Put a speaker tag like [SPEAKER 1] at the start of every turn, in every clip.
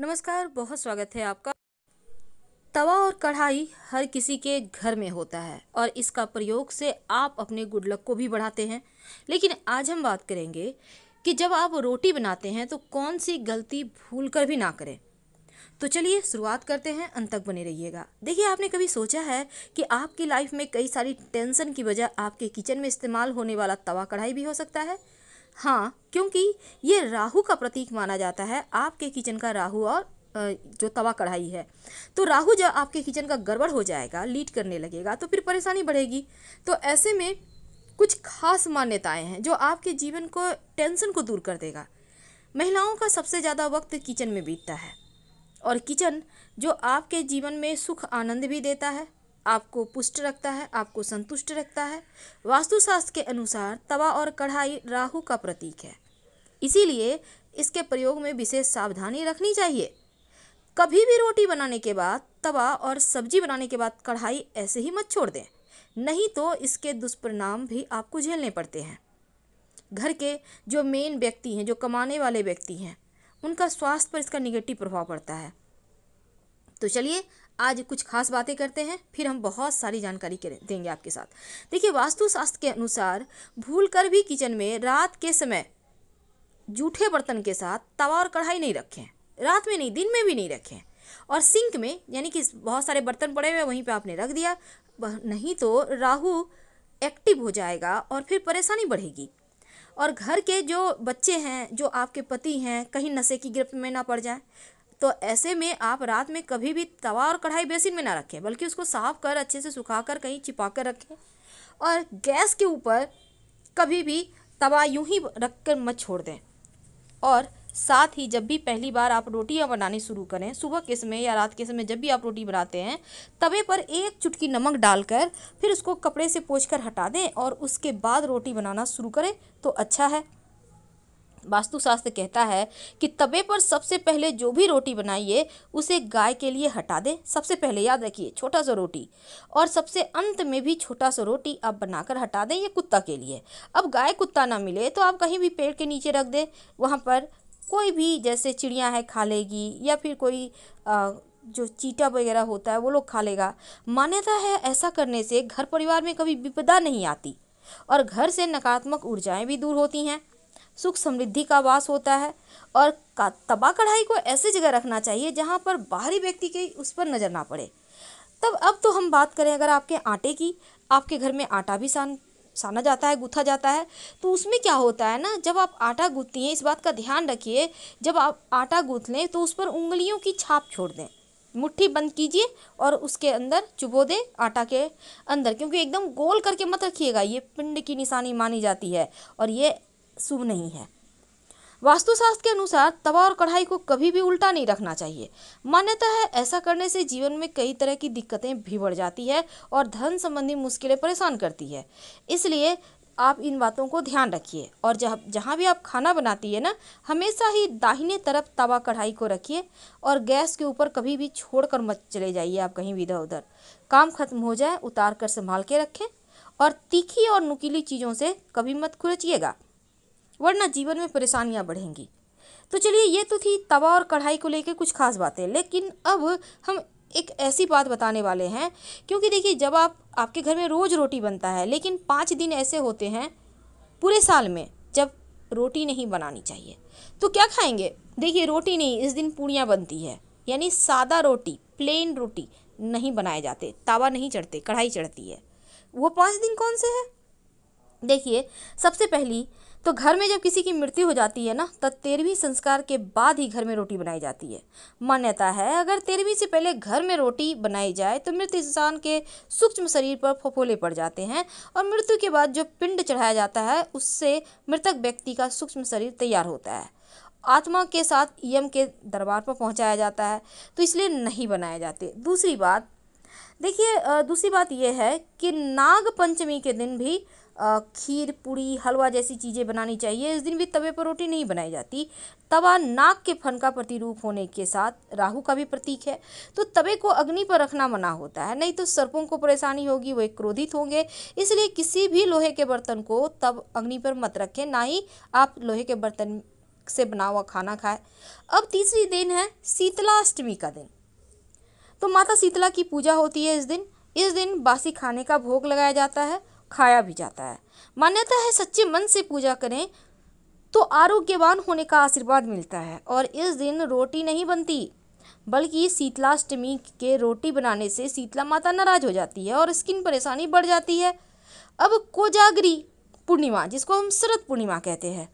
[SPEAKER 1] नमस्कार बहुत स्वागत है आपका तवा और कढ़ाई हर किसी के घर में होता है और इसका प्रयोग से आप अपने गुड लक को भी बढ़ाते हैं लेकिन आज हम बात करेंगे कि जब आप रोटी बनाते हैं तो कौन सी गलती भूल कर भी ना करें तो चलिए शुरुआत करते हैं अंत तक बने रहिएगा देखिए आपने कभी सोचा है कि आपकी लाइफ में कई सारी टेंशन की वजह आपके किचन में इस्तेमाल होने वाला तवा कढ़ाई भी हो सकता है हाँ क्योंकि ये राहु का प्रतीक माना जाता है आपके किचन का राहु और जो तवा कढ़ाई है तो राहु जब आपके किचन का गड़बड़ हो जाएगा लीड करने लगेगा तो फिर परेशानी बढ़ेगी तो ऐसे में कुछ खास मान्यताएं हैं जो आपके जीवन को टेंशन को दूर कर देगा महिलाओं का सबसे ज़्यादा वक्त किचन में बीतता है और किचन जो आपके जीवन में सुख आनंद भी देता है आपको पुष्ट रखता है आपको संतुष्ट रखता है वास्तुशास्त्र के अनुसार तवा और कढ़ाई राहु का प्रतीक है इसीलिए इसके प्रयोग में विशेष सावधानी रखनी चाहिए कभी भी रोटी बनाने के बाद तवा और सब्जी बनाने के बाद कढ़ाई ऐसे ही मत छोड़ दें नहीं तो इसके दुष्परिणाम भी आपको झेलने पड़ते हैं घर के जो मेन व्यक्ति हैं जो कमाने वाले व्यक्ति हैं उनका स्वास्थ्य पर इसका निगेटिव प्रभाव पड़ता है तो चलिए आज कुछ खास बातें करते हैं फिर हम बहुत सारी जानकारी करें देंगे आपके साथ देखिए वास्तुशास्त्र के अनुसार भूल कर भी किचन में रात के समय जूठे बर्तन के साथ तवा और कढ़ाई नहीं रखें रात में नहीं दिन में भी नहीं रखें और सिंक में यानी कि बहुत सारे बर्तन पड़े हुए वहीं पर आपने रख दिया नहीं तो राहु एक्टिव हो जाएगा और फिर परेशानी बढ़ेगी और घर के जो बच्चे हैं जो आपके पति हैं कहीं नशे की गिरफ्त में ना पड़ जाए तो ऐसे में आप रात में कभी भी तवा और कढ़ाई बेसिन में ना रखें बल्कि उसको साफ कर अच्छे से सुखा कर कहीं छिपा कर रखें और गैस के ऊपर कभी भी तवा यूं ही रख कर मत छोड़ दें और साथ ही जब भी पहली बार आप रोटियां बनानी शुरू करें सुबह के समय या रात के समय जब भी आप रोटी बनाते हैं तवे पर एक चुटकी नमक डालकर फिर उसको कपड़े से पोंछकर हटा दें और उसके बाद रोटी बनाना शुरू करें तो अच्छा है वास्तुशास्त्र कहता है कि तवे पर सबसे पहले जो भी रोटी बनाइए उसे गाय के लिए हटा दें सबसे पहले याद रखिए छोटा सा रोटी और सबसे अंत में भी छोटा सा रोटी आप बनाकर हटा दें ये कुत्ता के लिए अब गाय कुत्ता ना मिले तो आप कहीं भी पेड़ के नीचे रख दें वहाँ पर कोई भी जैसे चिड़िया है खा लेगी या फिर कोई आ, जो चीटा वगैरह होता है वो लोग खा लेगा मान्यता है ऐसा करने से घर परिवार में कभी विपदा नहीं आती और घर से नकारात्मक ऊर्जाएं भी दूर होती हैं सुख समृद्धि का वास होता है और का तबा कढ़ाई को ऐसी जगह रखना चाहिए जहाँ पर बाहरी व्यक्ति के उस पर नज़र ना पड़े तब अब तो हम बात करें अगर आपके आटे की आपके घर में आटा भी सान साना जाता है गुथा जाता है तो उसमें क्या होता है ना जब आप आटा गूँथती हैं इस बात का ध्यान रखिए जब आप आटा गूँथ लें तो उस पर उंगलियों की छाप छोड़ दें मुट्ठी बंद कीजिए और उसके अंदर चुबो दें आटा के अंदर क्योंकि एकदम गोल करके मत रखिएगा ये पिंड की निशानी मानी जाती है और ये शुभ नहीं है वास्तुशास्त्र के अनुसार तवा और कढ़ाई को कभी भी उल्टा नहीं रखना चाहिए मान्यता है ऐसा करने से जीवन में कई तरह की दिक्कतें भी बढ़ जाती है और धन संबंधी मुश्किलें परेशान करती है इसलिए आप इन बातों को ध्यान रखिए और जब जहाँ भी आप खाना बनाती है ना हमेशा ही दाहिने तरफ तवा कढ़ाई को रखिए और गैस के ऊपर कभी भी छोड़ कर मत चले जाइए आप कहीं भी इधर उधर काम खत्म हो जाए उतार कर संभाल के रखें और तीखी और नुकीली चीज़ों से कभी मत खुरचिएगा वरना जीवन में परेशानियाँ बढ़ेंगी तो चलिए ये तो थी तवा और कढ़ाई को लेकर कुछ खास बातें लेकिन अब हम एक ऐसी बात बताने वाले हैं क्योंकि देखिए जब आप आपके घर में रोज़ रोटी बनता है लेकिन पाँच दिन ऐसे होते हैं पूरे साल में जब रोटी नहीं बनानी चाहिए तो क्या खाएंगे देखिए रोटी नहीं इस दिन पूड़ियाँ बनती है यानी सादा रोटी प्लेन रोटी नहीं बनाए जाते तावा नहीं चढ़ते कढ़ाई चढ़ती है वो पाँच दिन कौन से है देखिए सबसे पहली तो घर में जब किसी की मृत्यु हो जाती है ना तो तेरहवीं संस्कार के बाद ही घर में रोटी बनाई जाती है मान्यता है अगर तेरहवीं से पहले घर में रोटी बनाई जाए तो मृत इंसान के सूक्ष्म शरीर पर फफोले पड़ जाते हैं और मृत्यु के बाद जो पिंड चढ़ाया जाता है उससे मृतक व्यक्ति का सूक्ष्म शरीर तैयार होता है आत्मा के साथ यम के दरबार पर पहुंचाया जाता है तो इसलिए नहीं बनाए जाते दूसरी बात देखिए दूसरी बात यह है कि नाग पंचमी के दिन भी खीर पूड़ी हलवा जैसी चीज़ें बनानी चाहिए इस दिन भी तवे पर रोटी नहीं बनाई जाती तवा नाग के फन का प्रतिरूप होने के साथ राहु का भी प्रतीक है तो तवे को अग्नि पर रखना मना होता है नहीं तो सर्पों को परेशानी होगी वे क्रोधित होंगे इसलिए किसी भी लोहे के बर्तन को तब अग्नि पर मत रखें ना ही आप लोहे के बर्तन से बना हुआ खाना खाएं अब तीसरी दिन है शीतलाष्टमी का दिन तो माता शीतला की पूजा होती है इस दिन इस दिन बासी खाने का भोग लगाया जाता है खाया भी जाता है मान्यता है सच्चे मन से पूजा करें तो आरोग्यवान होने का आशीर्वाद मिलता है और इस दिन रोटी नहीं बनती बल्कि शीतलाष्टमी के रोटी बनाने से शीतला माता नाराज हो जाती है और स्किन परेशानी बढ़ जाती है अब कोजागरी पूर्णिमा जिसको हम शरद पूर्णिमा कहते हैं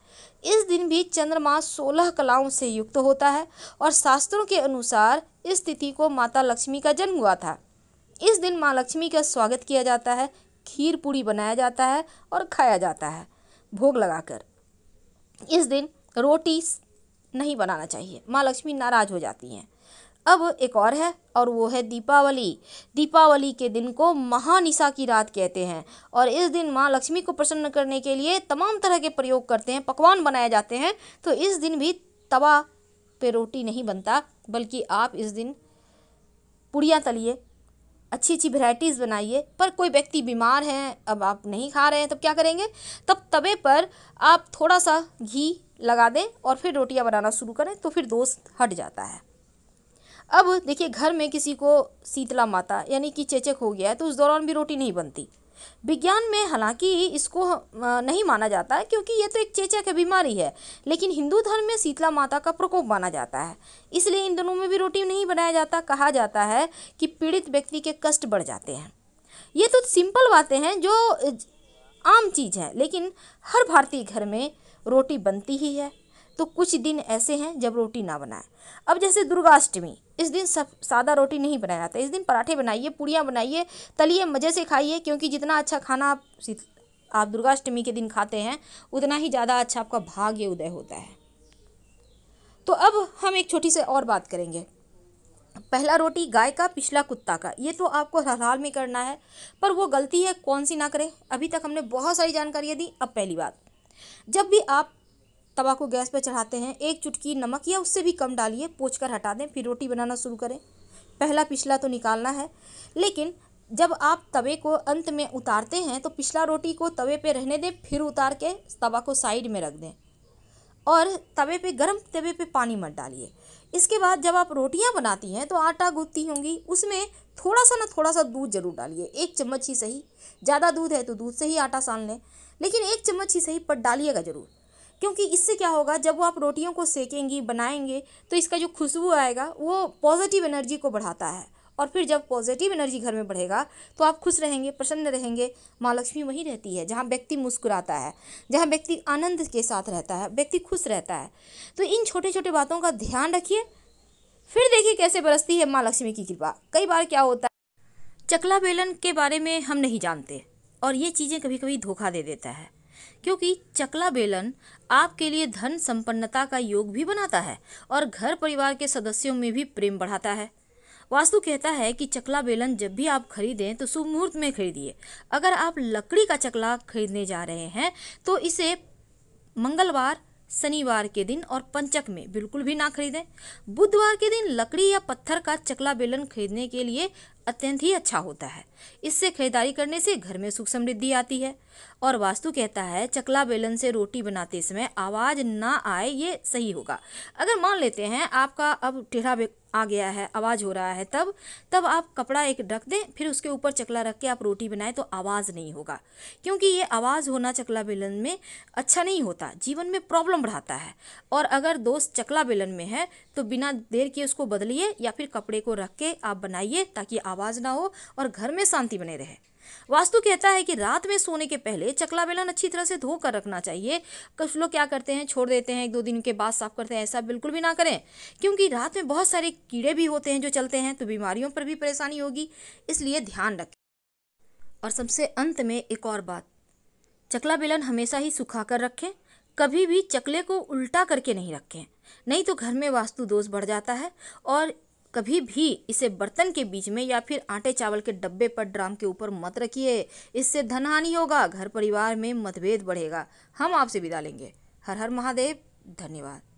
[SPEAKER 1] इस दिन भी चंद्रमा सोलह कलाओं से युक्त होता है और शास्त्रों के अनुसार इस तिथि को माता लक्ष्मी का जन्म हुआ था इस दिन माँ लक्ष्मी का स्वागत किया जाता है खीर पूड़ी बनाया जाता है और खाया जाता है भोग लगाकर इस दिन रोटी नहीं बनाना चाहिए माँ लक्ष्मी नाराज़ हो जाती हैं अब एक और है और वो है दीपावली दीपावली के दिन को महानिशा की रात कहते हैं और इस दिन माँ लक्ष्मी को प्रसन्न करने के लिए तमाम तरह के प्रयोग करते हैं पकवान बनाए जाते हैं तो इस दिन भी तवा पे रोटी नहीं बनता बल्कि आप इस दिन पुड़ियाँ तलिए अच्छी अच्छी वैरायटीज़ बनाइए पर कोई व्यक्ति बीमार हैं अब आप नहीं खा रहे हैं तब क्या करेंगे तब तवे पर आप थोड़ा सा घी लगा दें और फिर रोटियां बनाना शुरू करें तो फिर दोस्त हट जाता है अब देखिए घर में किसी को शीतला माता यानी कि चेचक हो गया है तो उस दौरान भी रोटी नहीं बनती विज्ञान में हालांकि इसको नहीं माना जाता है क्योंकि ये तो एक चेचक है बीमारी है लेकिन हिंदू धर्म में शीतला माता का प्रकोप माना जाता है इसलिए इन दोनों में भी रोटी नहीं बनाया जाता कहा जाता है कि पीड़ित व्यक्ति के कष्ट बढ़ जाते हैं ये तो सिंपल बातें हैं जो आम चीज़ है लेकिन हर भारतीय घर में रोटी बनती ही है तो कुछ दिन ऐसे हैं जब रोटी ना बनाए अब जैसे दुर्गाष्टमी इस दिन सब सादा रोटी नहीं बनाया जाता इस दिन पराठे बनाइए पूड़ियाँ बनाइए तलिए मज़े से खाइए क्योंकि जितना अच्छा खाना आप आप दुर्गाष्टमी के दिन खाते हैं उतना ही ज़्यादा अच्छा आपका भाग्य उदय होता है तो अब हम एक छोटी से और बात करेंगे पहला रोटी गाय का पिछला कुत्ता का ये तो आपको हर हाल में करना है पर वो गलती है कौन सी ना करें अभी तक हमने बहुत सारी जानकारियाँ दी अब पहली बात जब भी आप तवा को गैस पर चढ़ाते हैं एक चुटकी नमक या उससे भी कम डालिए पोच कर हटा दें फिर रोटी बनाना शुरू करें पहला पिछला तो निकालना है लेकिन जब आप तवे को अंत में उतारते हैं तो पिछला रोटी को तवे पे रहने दें फिर उतार के तवा को साइड में रख दें और तवे पे गरम तवे पे पानी मत डालिए इसके बाद जब आप रोटियां बनाती हैं तो आटा गूंथती होंगी उसमें थोड़ा सा ना थोड़ा सा दूध जरूर डालिए एक चम्मच ही सही ज़्यादा दूध है तो दूध से ही आटा सान लें लेकिन एक चम्मच ही सही पर डालिएगा ज़रूर क्योंकि इससे क्या होगा जब वो आप रोटियों को सेकेंगी बनाएंगे तो इसका जो खुशबू आएगा वो पॉजिटिव एनर्जी को बढ़ाता है और फिर जब पॉजिटिव एनर्जी घर में बढ़ेगा तो आप खुश रहेंगे प्रसन्न रहेंगे माँ लक्ष्मी वहीं रहती है जहाँ व्यक्ति मुस्कुराता है जहाँ व्यक्ति आनंद के साथ रहता है व्यक्ति खुश रहता है तो इन छोटे छोटे बातों का ध्यान रखिए फिर देखिए कैसे बरसती है माँ लक्ष्मी की कृपा कई बार क्या होता है चकला बेलन के बारे में हम नहीं जानते और ये चीज़ें कभी कभी धोखा दे देता है क्योंकि चकला बेलन आपके लिए धन संपन्नता का योग भी बनाता है और घर परिवार के सदस्यों में भी प्रेम बढ़ाता है वास्तु कहता है कि चकला बेलन जब भी आप खरीदें तो शुभ मुहूर्त में खरीदिए अगर आप लकड़ी का चकला खरीदने जा रहे हैं तो इसे मंगलवार शनिवार के दिन और पंचक में बिल्कुल भी ना खरीदें बुधवार के दिन लकड़ी या पत्थर का चकला बेलन खरीदने के लिए अत्यंत ही अच्छा होता है इससे खरीदारी करने से घर में सुख समृद्धि आती है और वास्तु कहता है चकला बेलन से रोटी बनाते समय आवाज़ ना आए ये सही होगा अगर मान लेते हैं आपका अब टेढ़ा आ गया है आवाज़ हो रहा है तब तब आप कपड़ा एक रख दें फिर उसके ऊपर चकला रख के आप रोटी बनाए तो आवाज़ नहीं होगा क्योंकि ये आवाज़ होना चकला बेलन में अच्छा नहीं होता जीवन में प्रॉब्लम बढ़ाता है और अगर दोस्त चकला बेलन में है तो बिना देर के उसको बदलिए या फिर कपड़े को रख के आप बनाइए ताकि आप आवाज़ ना हो और घर में शांति बने रहे वास्तु कहता है कि रात में सोने के पहले चकला बेलन अच्छी तरह से धोकर रखना चाहिए कुछ लोग क्या करते हैं छोड़ देते हैं एक दो दिन के बाद साफ करते हैं ऐसा बिल्कुल भी ना करें क्योंकि रात में बहुत सारे कीड़े भी होते हैं जो चलते हैं तो बीमारियों पर भी परेशानी होगी इसलिए ध्यान रखें और सबसे अंत में एक और बात चकला बेलन हमेशा ही सुखा कर रखें कभी भी चकले को उल्टा करके नहीं रखें नहीं तो घर में वास्तु दोष बढ़ जाता है और कभी भी इसे बर्तन के बीच में या फिर आटे चावल के डब्बे पर ड्राम के ऊपर मत रखिए इससे धन हानि होगा घर परिवार में मतभेद बढ़ेगा हम आपसे विदा लेंगे हर हर महादेव धन्यवाद